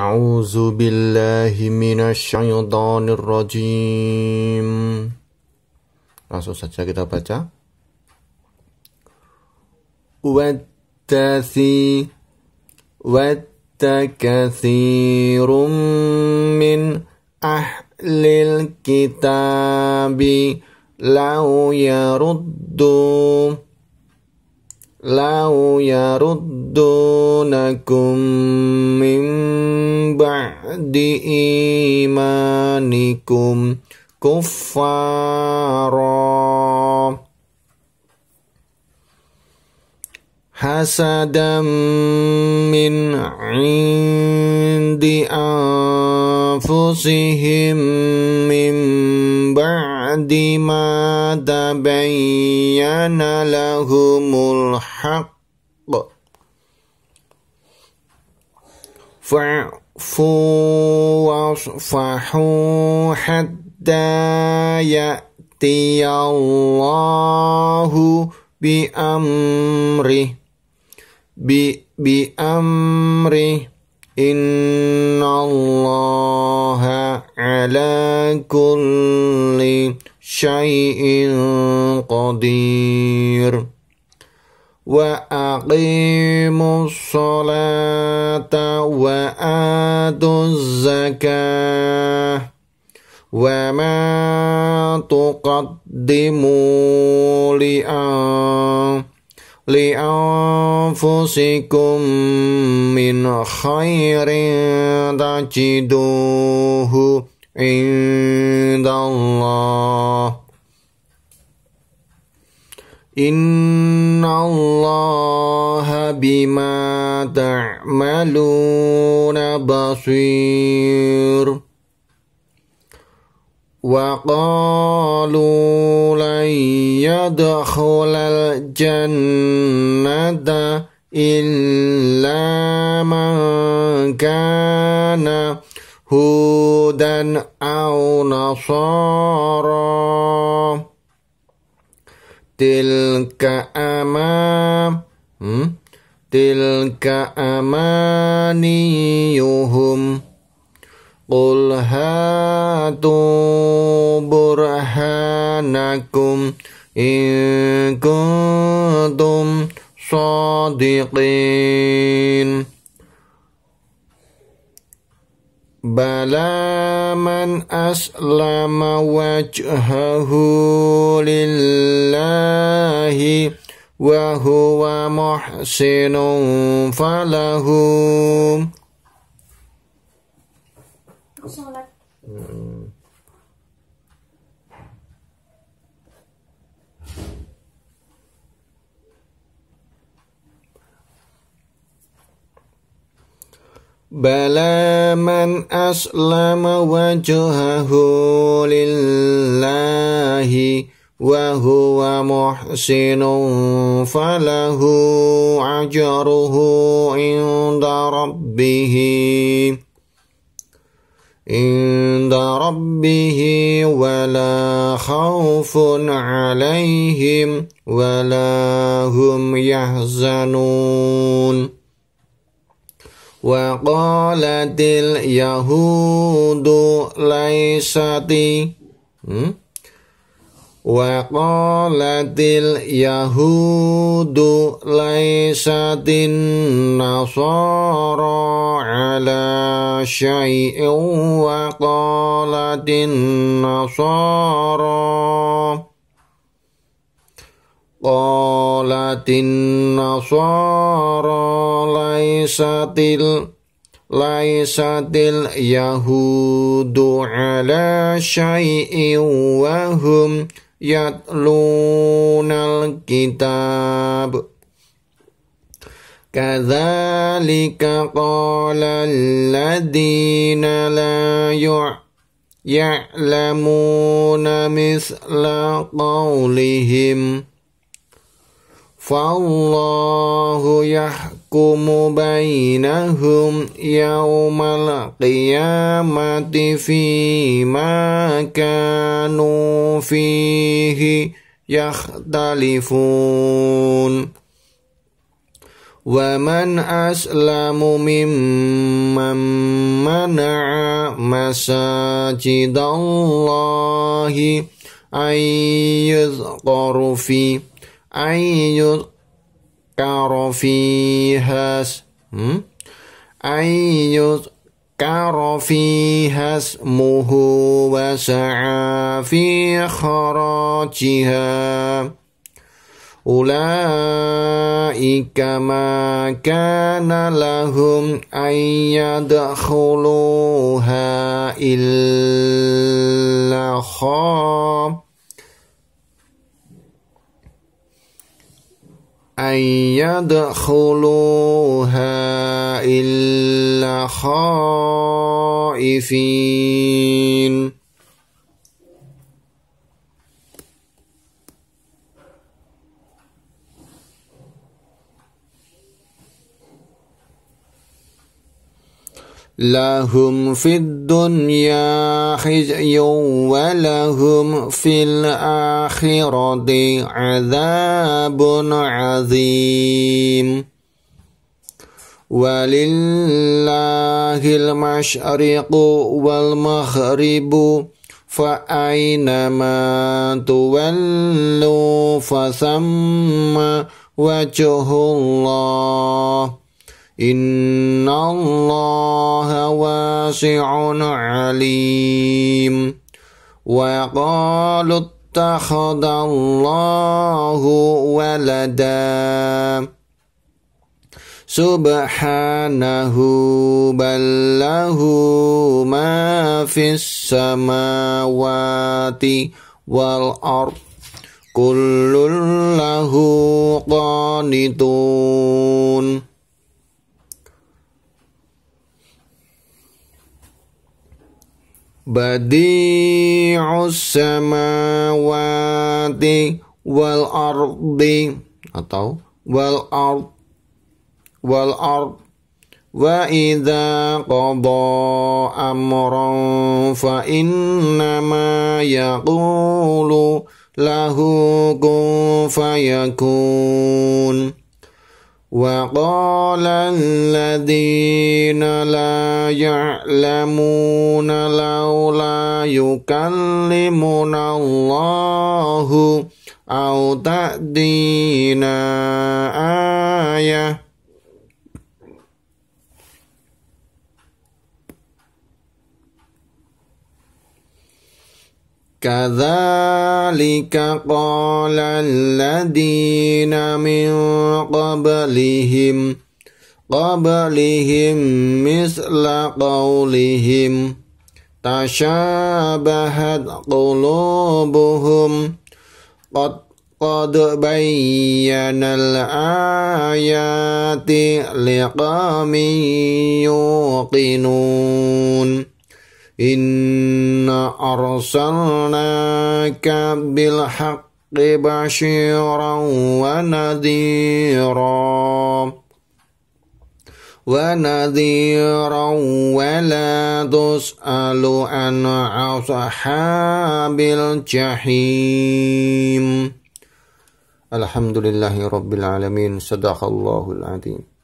أعوذ billahi من الشيطان الرجيم Langsung saja kita baca Wattasi Wattakathirum min ahlil kitabi Lau yaruddu لو ruddu min ba'di imanikum kuffara hasadam min indi anfusihim min ba'di ma tabayyana lahumul haqq فاعفوا واصفحوا حتى يأتي الله بأمره بأمره إن الله على كل شيء قدير وأقيموا الصلاة وآتوا الزكاة وما تقدموا لأنفسكم من خير تجدوه عند الله إن Allah binat malu nabasir, waqalulaiyadahul al jannah illa man kana hudan a nasara. تلك أمام تلك أمانيهم قل هاتوا برهانكم إن كنتم صادقين بلى من أسلم وجهه لله وهو محسن فله بلى من أسلم وجهه لله وهو محسن فله أجره عند ربه عند ربه ولا خوف عليهم ولا هم يحزنون وقالت اليهود ليست وقالت اليهود ليست النصارى على شيء وقالت النصارى قالت النصارى ليست ليست اليهود على شيء وهم يتلون الكتاب كذلك قال الذين لا يعلمون مثل قولهم فالله يحكم بينهم يوم القيامة فيما كانوا فيه يختلفون ومن أسلم ممن منع مساجد الله أن يذكر فيه أن يذكر فيها اسم أن يذكر فيها اسمه وسعى في خراجها أولئك ما كان لهم أن يدخلوها إلا خاب أن يدخلوها إلا خائفين لهم في الدنيا خزي ولهم في الآخرة عذاب عظيم ولله المشرق والمغرب فأينما تولوا فثم وجه الله إن الله واسع عليم وقالوا اتخذ الله ولدا سبحانه بل له ما في السماوات والأرض كل له قانتون badi'us samawati wal ardi atau wal ard wal ard wa idza qada amran fa ma yaqulu lahu kun fayakun وقال الذين لا يعلمون لولا يكلمنا الله أو تأتينا آية كذلك قال الذين من قبلهم قبلهم مثل قولهم تشابهت قلوبهم قد قد بين الآيات لقوم يوقنون إنا أرسلناك بالحق بشيرا ونذيرا ونذيرا ولا تسأل عن أصحاب الجحيم الحمد لله رب العالمين صدق الله العظيم